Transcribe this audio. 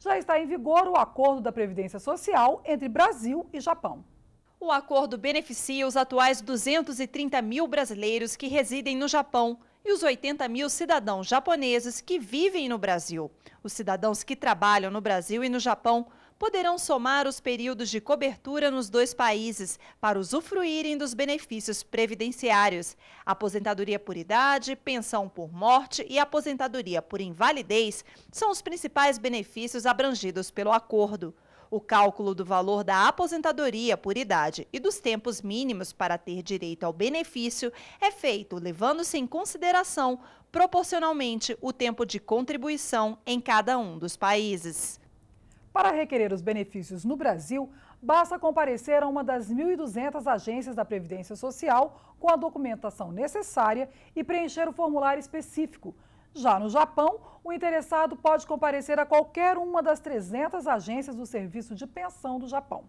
já está em vigor o acordo da Previdência Social entre Brasil e Japão. O acordo beneficia os atuais 230 mil brasileiros que residem no Japão e os 80 mil cidadãos japoneses que vivem no Brasil. Os cidadãos que trabalham no Brasil e no Japão poderão somar os períodos de cobertura nos dois países para usufruírem dos benefícios previdenciários. Aposentadoria por idade, pensão por morte e aposentadoria por invalidez são os principais benefícios abrangidos pelo acordo. O cálculo do valor da aposentadoria por idade e dos tempos mínimos para ter direito ao benefício é feito levando-se em consideração proporcionalmente o tempo de contribuição em cada um dos países. Para requerer os benefícios no Brasil, basta comparecer a uma das 1.200 agências da Previdência Social com a documentação necessária e preencher o formulário específico. Já no Japão, o interessado pode comparecer a qualquer uma das 300 agências do Serviço de Pensão do Japão.